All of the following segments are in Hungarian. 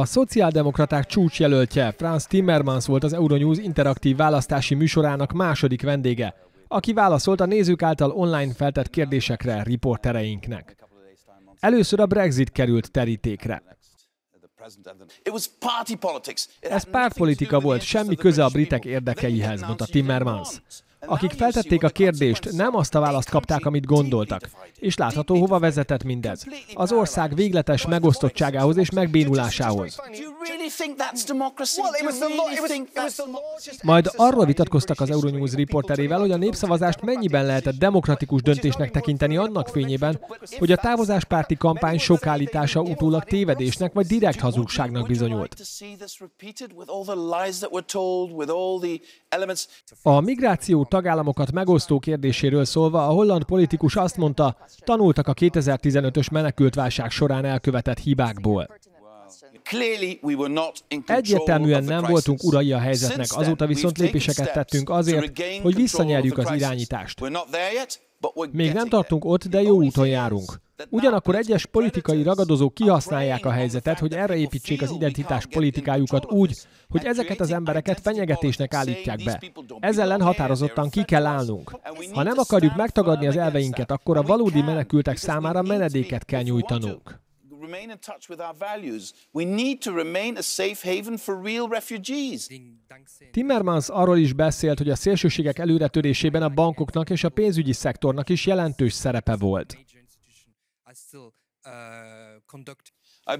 A szociáldemokraták csúcsjelöltje Franz Timmermans volt az Euronews interaktív választási műsorának második vendége, aki válaszolt a nézők által online feltett kérdésekre riportereinknek. Először a Brexit került terítékre. Ez pártpolitika volt, semmi köze a britek érdekeihez, mondta Timmermans. Akik feltették a kérdést, nem azt a választ kapták, amit gondoltak. És látható, hova vezetett mindez. Az ország végletes megosztottságához és megbénulásához. Majd arról vitatkoztak az Euronews riporterével, hogy a népszavazást mennyiben lehetett demokratikus döntésnek tekinteni annak fényében, hogy a távozáspárti kampány sok állítása utólag tévedésnek vagy direkt hazugságnak bizonyult. A migráció tagállamokat megosztó kérdéséről szólva a holland politikus azt mondta, tanultak a 2015-ös menekültválság során elkövetett hibákból. Egyértelműen nem voltunk urai a helyzetnek, azóta viszont lépéseket tettünk azért, hogy visszanyerjük az irányítást. Még nem tartunk ott, de jó úton járunk. Ugyanakkor egyes politikai ragadozók kihasználják a helyzetet, hogy erre építsék az identitás politikájukat úgy, hogy ezeket az embereket fenyegetésnek állítják be. Ez ellen határozottan ki kell állnunk. Ha nem akarjuk megtagadni az elveinket, akkor a valódi menekültek számára menedéket kell nyújtanunk. Timmermans arról is beszélt, hogy a szélsőségek előretörésében a bankoknak és a pénzügyi szektornak is jelentős szerepe volt. Uh, a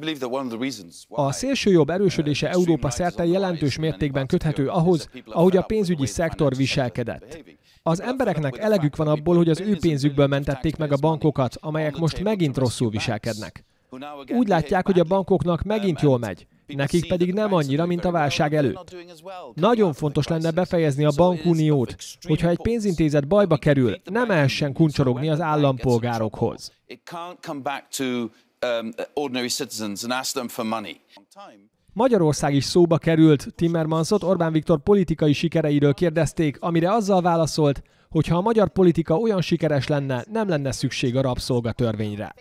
jobb uh, erősödése Európa szerte jelentős mértékben köthető ahhoz, ahogy a pénzügyi szektor viselkedett. Az embereknek elegük van abból, hogy az ő pénzükből mentették meg a bankokat, amelyek most megint rosszul viselkednek. Úgy látják, hogy a bankoknak megint jól megy, nekik pedig nem annyira, mint a válság előtt. Nagyon fontos lenne befejezni a bankuniót, hogyha egy pénzintézet bajba kerül, nem ehessen kuncsorogni az állampolgárokhoz. Um, Magyarország is szóba került, Timmermansot Orbán Viktor politikai sikereiről kérdezték, amire azzal válaszolt, hogy ha a magyar politika olyan sikeres lenne, nem lenne szükség a rabszolgatörvényre.